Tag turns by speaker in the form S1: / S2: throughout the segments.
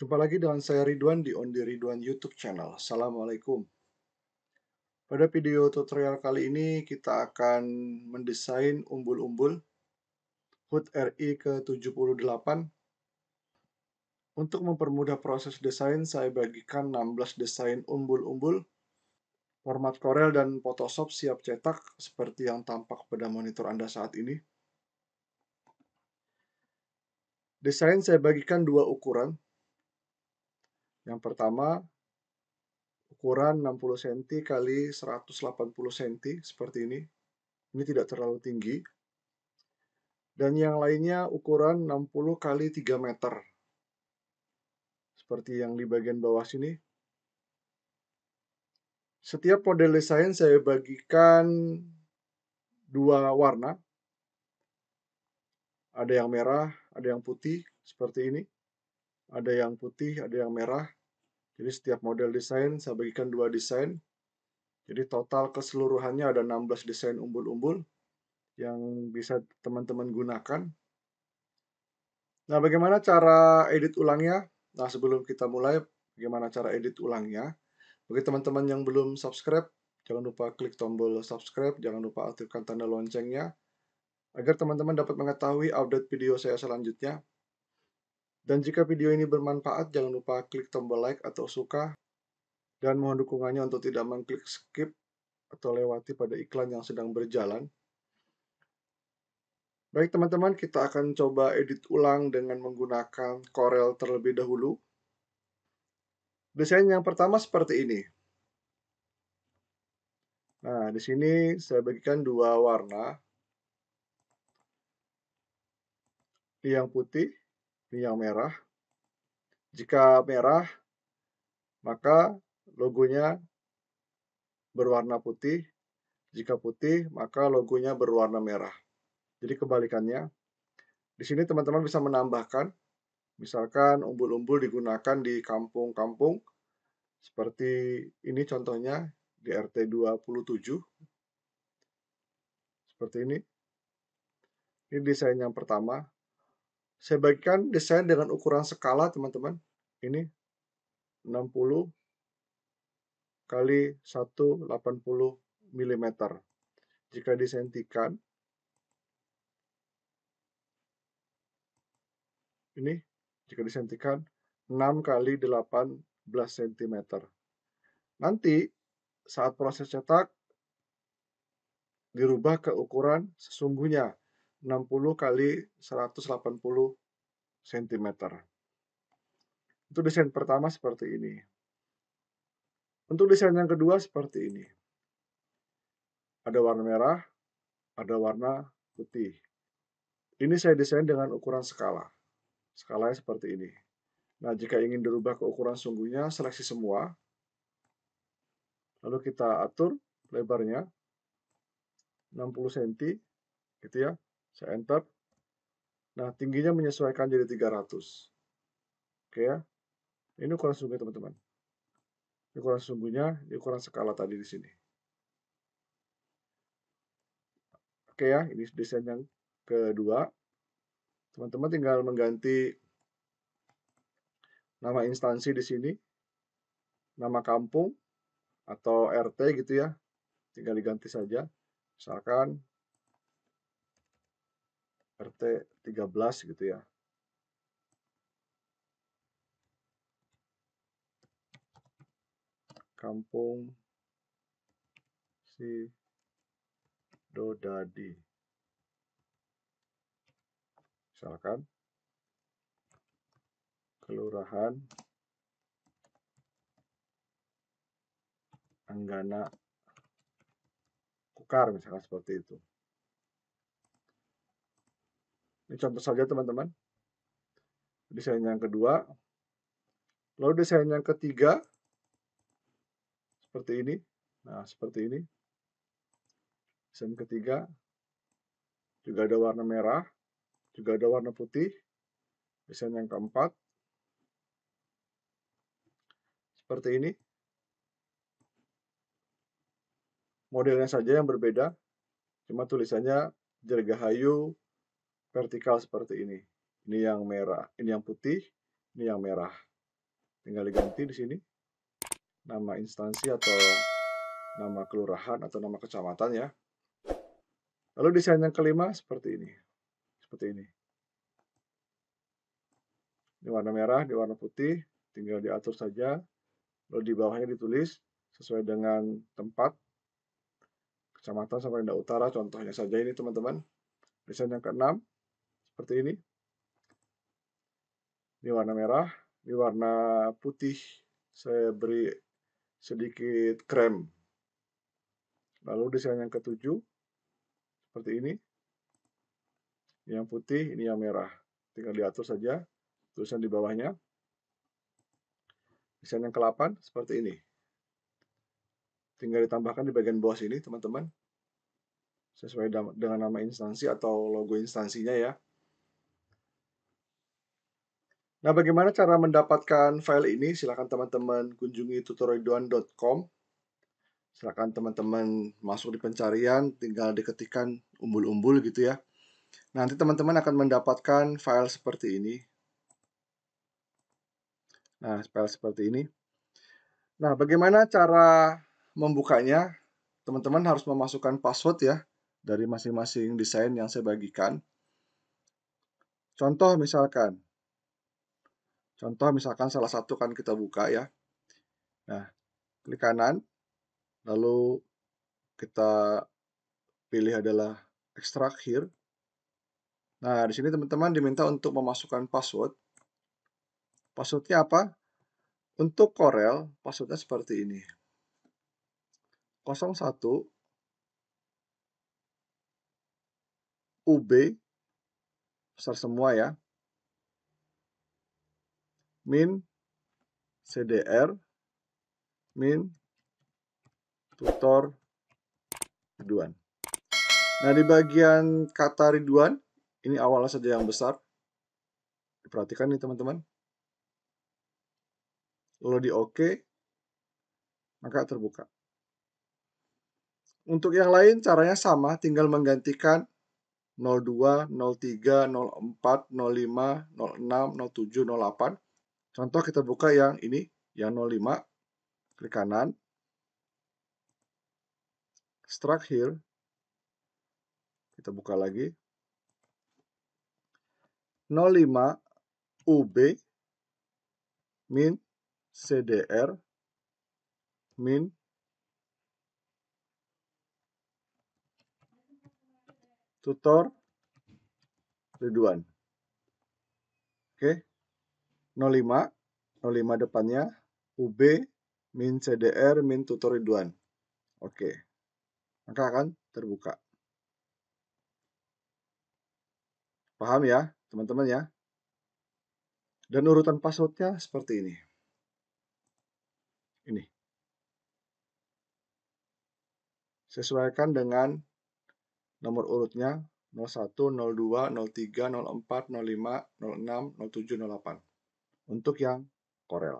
S1: Jumpa lagi dengan saya Ridwan di On The Ridwan YouTube channel. Assalamualaikum. Pada video tutorial kali ini kita akan mendesain umbul-umbul HUT RI ke-78. Untuk mempermudah proses desain, saya bagikan 16 desain umbul-umbul. Format Corel dan Photoshop siap cetak seperti yang tampak pada monitor Anda saat ini. Desain saya bagikan dua ukuran, yang pertama, ukuran 60 cm kali 180 cm seperti ini. Ini tidak terlalu tinggi. Dan yang lainnya ukuran 60 kali 3 meter. Seperti yang di bagian bawah sini. Setiap model desain saya bagikan dua warna. Ada yang merah, ada yang putih, seperti ini. Ada yang putih, ada yang merah, jadi setiap model desain saya bagikan dua desain. Jadi total keseluruhannya ada 16 desain umbul-umbul yang bisa teman-teman gunakan. Nah, bagaimana cara edit ulangnya? Nah, sebelum kita mulai, bagaimana cara edit ulangnya? Bagi teman-teman yang belum subscribe, jangan lupa klik tombol subscribe, jangan lupa aktifkan tanda loncengnya, agar teman-teman dapat mengetahui update video saya selanjutnya. Dan jika video ini bermanfaat, jangan lupa klik tombol like atau suka dan mohon dukungannya untuk tidak mengklik skip atau lewati pada iklan yang sedang berjalan. Baik teman-teman, kita akan coba edit ulang dengan menggunakan Corel terlebih dahulu. Desain yang pertama seperti ini. Nah, di sini saya bagikan dua warna. Yang putih ini yang merah. Jika merah, maka logonya berwarna putih. Jika putih, maka logonya berwarna merah. Jadi kebalikannya. Di sini teman-teman bisa menambahkan, misalkan umbul-umbul digunakan di kampung-kampung, seperti ini contohnya di RT 27. Seperti ini. Ini desain yang pertama, saya bagikan desain dengan ukuran skala, teman-teman. Ini 60 kali 180 mm. Jika disentikan, ini jika disentikan 6 kali 18 cm. Nanti saat proses cetak dirubah ke ukuran sesungguhnya 60 kali 180 cm. Untuk desain pertama seperti ini. Untuk desain yang kedua seperti ini. Ada warna merah, ada warna putih. Ini saya desain dengan ukuran skala. Skalanya seperti ini. Nah, jika ingin dirubah ke ukuran sungguhnya, seleksi semua. Lalu kita atur lebarnya 60 cm, gitu ya. Saya enter. Nah, tingginya menyesuaikan jadi 300. Oke ya. Ini ukuran sesungguhnya, teman-teman. Ukuran sesungguhnya, ukuran skala tadi di sini. Oke ya, ini desain yang kedua. Teman-teman tinggal mengganti nama instansi di sini, nama kampung, atau RT gitu ya, tinggal diganti saja. Misalkan RT 13 gitu ya. Kampung si Dodadi. Misalkan Kelurahan Anggana Kukar misalkan seperti itu. Ini contoh saja teman-teman. Desain yang kedua. Lalu desain yang ketiga. Seperti ini. Nah, seperti ini. Desain ketiga. Juga ada warna merah. Juga ada warna putih. Desain yang keempat. Seperti ini. Modelnya saja yang berbeda. Cuma tulisannya Dirgahayu vertikal seperti ini. Ini yang merah, ini yang putih, ini yang merah. Tinggal diganti di sini nama instansi atau nama kelurahan atau nama kecamatan ya. Lalu desain yang kelima seperti ini. Seperti ini. ini warna merah, di warna putih, tinggal diatur saja. Lalu di bawahnya ditulis sesuai dengan tempat kecamatan sampai Indah Utara contohnya saja ini teman-teman. Desain yang keenam seperti ini. Ini warna merah, ini warna putih. Saya beri sedikit krem. Lalu desain yang ketujuh seperti ini. Ini yang putih, ini yang merah. Tinggal diatur saja tulisan di bawahnya. Desain yang ke-8 seperti ini. Tinggal ditambahkan di bagian bawah sini, teman-teman. Sesuai dengan nama instansi atau logo instansinya ya. Nah, bagaimana cara mendapatkan file ini? silakan teman-teman kunjungi tutorialduan.com. silakan teman-teman masuk di pencarian, tinggal diketikkan umbul-umbul gitu ya. Nanti teman-teman akan mendapatkan file seperti ini. Nah, file seperti ini. Nah, bagaimana cara membukanya? Teman-teman harus memasukkan password ya dari masing-masing desain yang saya bagikan. Contoh misalkan, Contoh misalkan salah satu kan kita buka ya. Nah, klik kanan, lalu kita pilih adalah extract here. Nah, di sini teman-teman diminta untuk memasukkan password. Passwordnya apa? Untuk Corel, passwordnya seperti ini. 01 UB besar semua ya min CDR min tutor riduan. Nah, di bagian kata riduan, ini awalnya saja yang besar. Diperhatikan nih, teman-teman. Lalu di OK, maka terbuka. Untuk yang lain, caranya sama, tinggal menggantikan 02, 03, 04, 05, 06, 07, 08 Contoh kita buka yang ini, yang 05, klik kanan, struct here, kita buka lagi, 05 UB min CDR min tutor Ridwan. Oke. Okay. 05 05 depannya UB min CDR min tutor Ridwan. Oke. Maka akan terbuka. Paham ya, teman-teman ya? Dan urutan passwordnya seperti ini. Ini. Sesuaikan dengan nomor urutnya 01, 02, 03, 04, 05, 06, 07, 08 untuk yang Corel.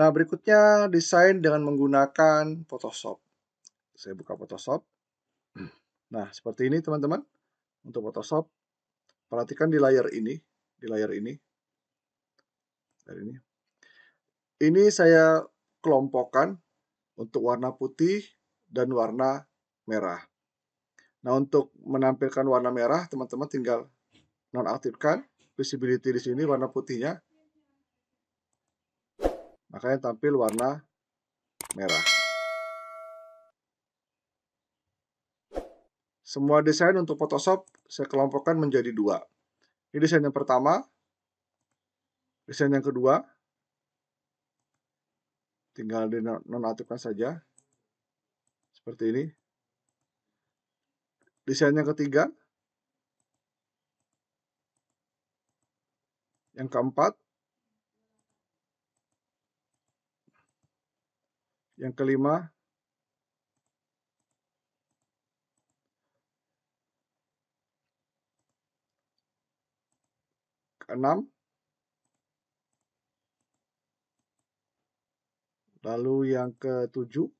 S1: Nah, berikutnya desain dengan menggunakan Photoshop. Saya buka Photoshop. Nah, seperti ini teman-teman. Untuk Photoshop, perhatikan di layar ini, di layar ini. Layar ini. Ini saya kelompokkan untuk warna putih dan warna merah. Nah, untuk menampilkan warna merah, teman-teman tinggal nonaktifkan visibility di sini warna putihnya. Makanya tampil warna merah. Semua desain untuk Photoshop saya kelompokkan menjadi dua. Ini desain yang pertama, desain yang kedua, tinggal di nonaktifkan saja, seperti ini. Desain yang ketiga. Yang keempat. Yang kelima. Keenam. Lalu yang ketujuh.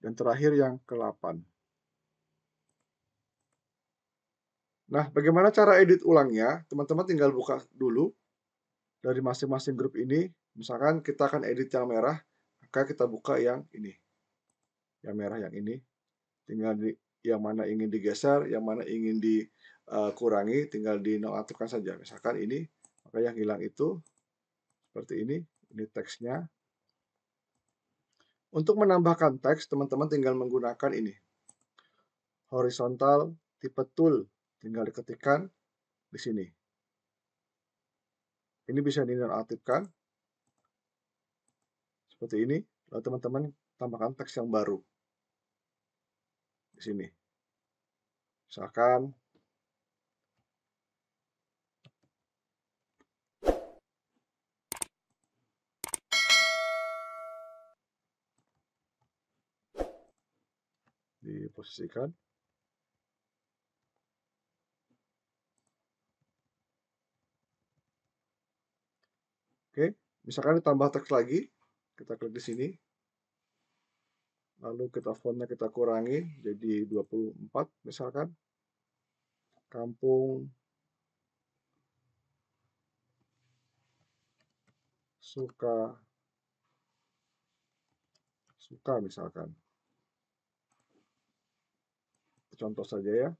S1: Dan terakhir yang ke-8. Nah, bagaimana cara edit ulangnya? Teman-teman tinggal buka dulu dari masing-masing grup ini. Misalkan kita akan edit yang merah, maka kita buka yang ini. Yang merah yang ini. Tinggal di yang mana ingin digeser, yang mana ingin dikurangi, eh, tinggal dinonaktifkan saja. Misalkan ini, maka yang hilang itu seperti ini. Ini teksnya. Untuk menambahkan teks, teman-teman tinggal menggunakan ini. Horizontal tipe tool. Tinggal diketikkan di sini. Ini bisa dinonaktifkan. Seperti ini. Lalu teman-teman tambahkan teks yang baru. Di sini. Misalkan diposisikan. Oke, misalkan ditambah teks lagi, kita klik di sini. Lalu kita fontnya kita kurangi jadi 24 misalkan. Kampung suka suka misalkan contoh saja ya.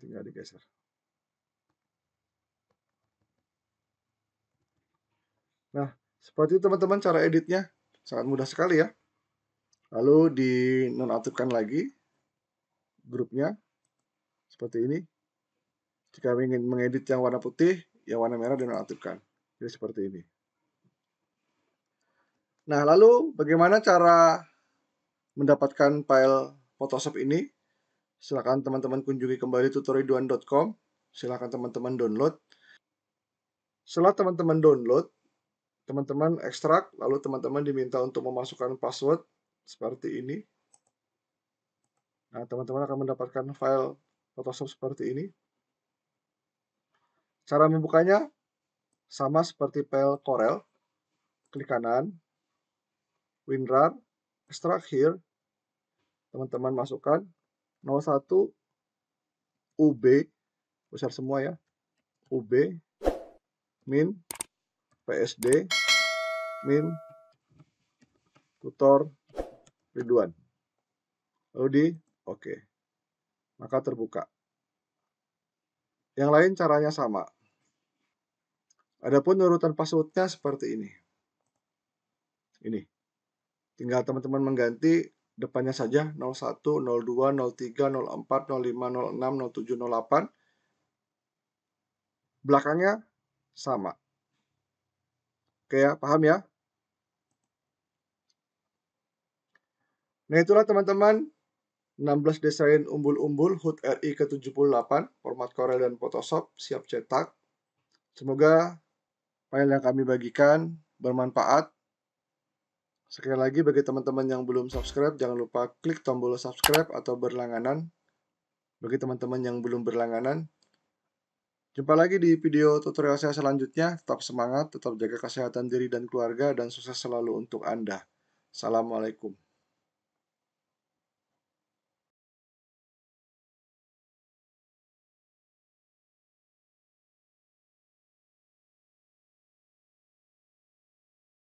S1: Tinggal digeser. Nah, seperti itu teman-teman cara editnya. Sangat mudah sekali ya. Lalu di dinonaktifkan lagi grupnya. Seperti ini. Jika ingin mengedit yang warna putih, yang warna merah dinonaktifkan. Jadi seperti ini. Nah, lalu bagaimana cara mendapatkan file Photoshop ini. Silakan teman-teman kunjungi kembali tutorialduan.com. Silakan teman-teman download. Setelah teman-teman download, teman-teman ekstrak, lalu teman-teman diminta untuk memasukkan password seperti ini. Nah, teman-teman akan mendapatkan file Photoshop seperti ini. Cara membukanya sama seperti file Corel. Klik kanan, WinRAR, extract here, teman-teman masukkan 01 UB besar semua ya UB min PSD min tutor Ridwan lalu di oke okay. maka terbuka yang lain caranya sama adapun urutan passwordnya seperti ini ini tinggal teman-teman mengganti depannya saja 01, 02, 03, 04, 05, 06, 07, 08 belakangnya sama oke ya paham ya nah itulah teman-teman 16 desain umbul-umbul HUT RI ke-78 format Corel dan Photoshop siap cetak semoga file yang kami bagikan bermanfaat Sekali lagi bagi teman-teman yang belum subscribe, jangan lupa klik tombol subscribe atau berlangganan. Bagi teman-teman yang belum berlangganan, jumpa lagi di video tutorial saya selanjutnya. Tetap semangat, tetap jaga kesehatan diri dan keluarga, dan sukses selalu untuk Anda. Assalamualaikum.